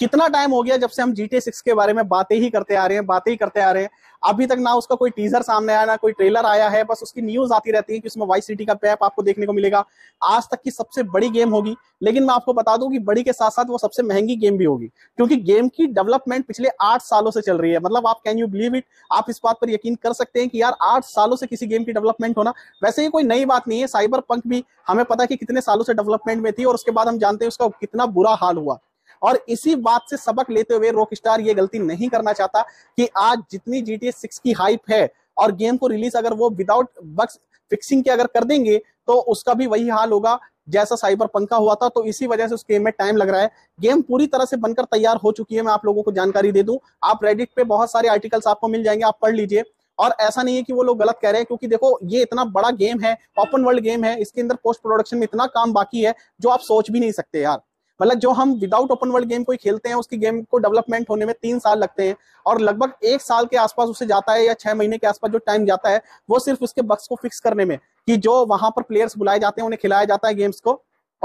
कितना टाइम हो गया जब से हम जी टी सिक्स के बारे में बातें ही करते आ रहे हैं बातें ही करते आ रहे हैं अभी तक ना उसका कोई टीजर सामने आया ना कोई ट्रेलर आया है बस उसकी न्यूज आती रहती है कि उसमें वाई सिटी का पैप आपको देखने को मिलेगा आज तक की सबसे बड़ी गेम होगी लेकिन मैं आपको बता दूं कि बड़ी के साथ साथ वो सबसे महंगी गेम भी होगी क्योंकि गेम की डेवलपमेंट पिछले आठ सालों से चल रही है मतलब आप कैन यू बिलीव इट आप इस बात पर यकीन कर सकते हैं कि यार आठ सालों से किसी गेम की डेवलपमेंट होना वैसे ही कोई नई बात नहीं है साइबर पंख भी हमें पता है कि कितने सालों से डेवलपमेंट में थी और उसके बाद हम जानते हैं उसका कितना बुरा हाल हुआ और इसी बात से सबक लेते हुए रॉक स्टार ये गलती नहीं करना चाहता कि आज जितनी जी टी सिक्स की हाइप है और गेम को रिलीज अगर वो विदाउट बक्स फिक्सिंग के अगर कर देंगे तो उसका भी वही हाल होगा जैसा साइबर पंखा हुआ था तो इसी वजह से उस गेम में टाइम लग रहा है गेम पूरी तरह से बनकर तैयार हो चुकी है मैं आप लोगों को जानकारी दे दूं आप रेडिट पे बहुत सारे आर्टिकल्स आपको मिल जाएंगे आप पढ़ लीजिए और ऐसा नहीं है कि वो लोग गलत कह रहे हैं क्योंकि देखो ये इतना बड़ा गेम है ओपन वर्ल्ड गेम है इसके अंदर पोस्ट प्रोडक्शन में इतना काम बाकी है जो आप सोच भी नहीं सकते यार मतलब जो हम विदाउट ओपन वर्ल्ड गेम कोई खेलते हैं उसकी गेम को डेवलपमेंट होने में तीन साल लगते हैं और लगभग एक साल के आसपास उसे जाता है या छह महीने के आसपास जो टाइम जाता है वो सिर्फ उसके बक्स को फिक्स करने में कि जो वहां पर प्लेयर्स बुलाए जाते हैं उन्हें खिलाया जाता है गेम्स को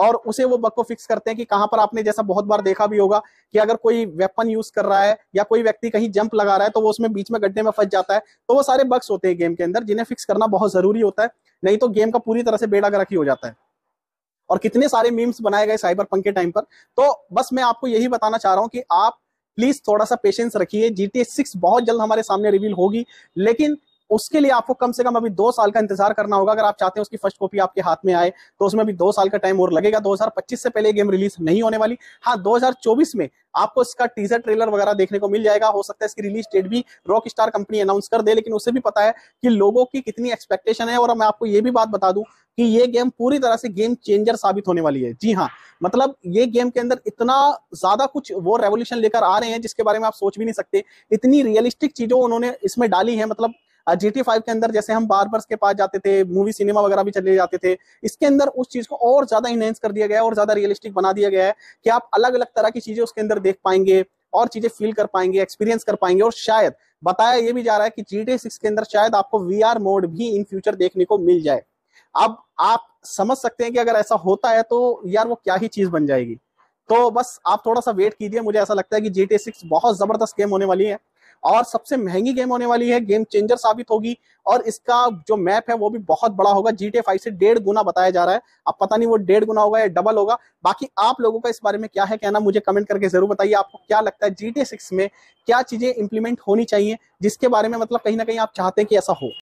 और उसे वो बक को फिक्स करते हैं कि कहां पर आपने जैसा बहुत बार देखा भी होगा कि अगर कोई वेपन यूज कर रहा है या कोई व्यक्ति कहीं जंप लगा रहा है तो वो उसमें बीच में गड्ढे में फंस जाता है तो वो सारे बक्स होते हैं गेम के अंदर जिन्हें फिक्स करना बहुत जरूरी होता है नहीं तो गेम का पूरी तरह से बेड़ा गर्क ही हो जाता है और कितने सारे मीम्स बनाए गए साइबर पंख के टाइम पर तो बस मैं आपको यही बताना चाह रहा हूँ कि आप प्लीज थोड़ा सा पेशेंस रखिए जी टी सिक्स बहुत जल्द हमारे सामने रिवील होगी लेकिन उसके लिए आपको कम से कम अभी दो साल का इंतजार करना होगा अगर आप चाहते हैं उसकी फर्स्ट कॉपी आपके हाथ में आए तो उसमें अभी दो साल का टाइम और लगेगा 2025 से पहले गेम रिलीज नहीं होने वाली हाँ 2024 में आपको इसका टीजर ट्रेलर वगैरह देखने को मिल जाएगा हो सकता है इसकी रिलीज डेट भी रॉक स्टार कंपनी अनाउंस कर दे लेकिन उसे भी पता है कि लोगों की कितनी एक्सपेक्टेशन है और मैं आपको ये भी बात बता दूं कि ये गेम पूरी तरह से गेम चेंजर साबित होने वाली है जी हाँ मतलब ये गेम के अंदर इतना ज्यादा कुछ वो रेवोल्यूशन लेकर आ रहे हैं जिसके बारे में आप सोच भी नहीं सकते इतनी रियलिस्टिक चीजों उन्होंने इसमें डाली है मतलब जी टी फाइव के अंदर जैसे हम बार बार के पास जाते थे मूवी सिनेमा वगैरह भी चले जाते थे इसके अंदर उस चीज को और ज्यादा इनहेंस कर दिया गया है और ज्यादा रियलिस्टिक बना दिया गया है कि आप अलग अलग तरह की चीजें उसके अंदर देख पाएंगे और चीजें फील कर पाएंगे एक्सपीरियंस कर पाएंगे और शायद बताया ये भी जा रहा है कि जी टी सिक्स के अंदर शायद आपको वी आर मोड भी इन फ्यूचर देखने को मिल जाए अब आप समझ सकते हैं कि अगर ऐसा होता है तो यार वो क्या ही चीज बन जाएगी तो बस आप थोड़ा सा वेट कीजिए मुझे ऐसा लगता है कि जी टी सिक्स बहुत जबरदस्त गेम होने वाली है और सबसे महंगी गेम होने वाली है गेम चेंजर साबित होगी और इसका जो मैप है वो भी बहुत बड़ा होगा जी टी फाइव से डेढ़ गुना बताया जा रहा है अब पता नहीं वो डेढ़ गुना होगा या डबल होगा बाकी आप लोगों का इस बारे में क्या है कहना मुझे कमेंट करके जरूर बताइए आपको क्या लगता है जी टी सिक्स में क्या चीजें इंप्लीमेंट होनी चाहिए जिसके बारे में मतलब कहीं ना कहीं आप चाहते हैं कि ऐसा हो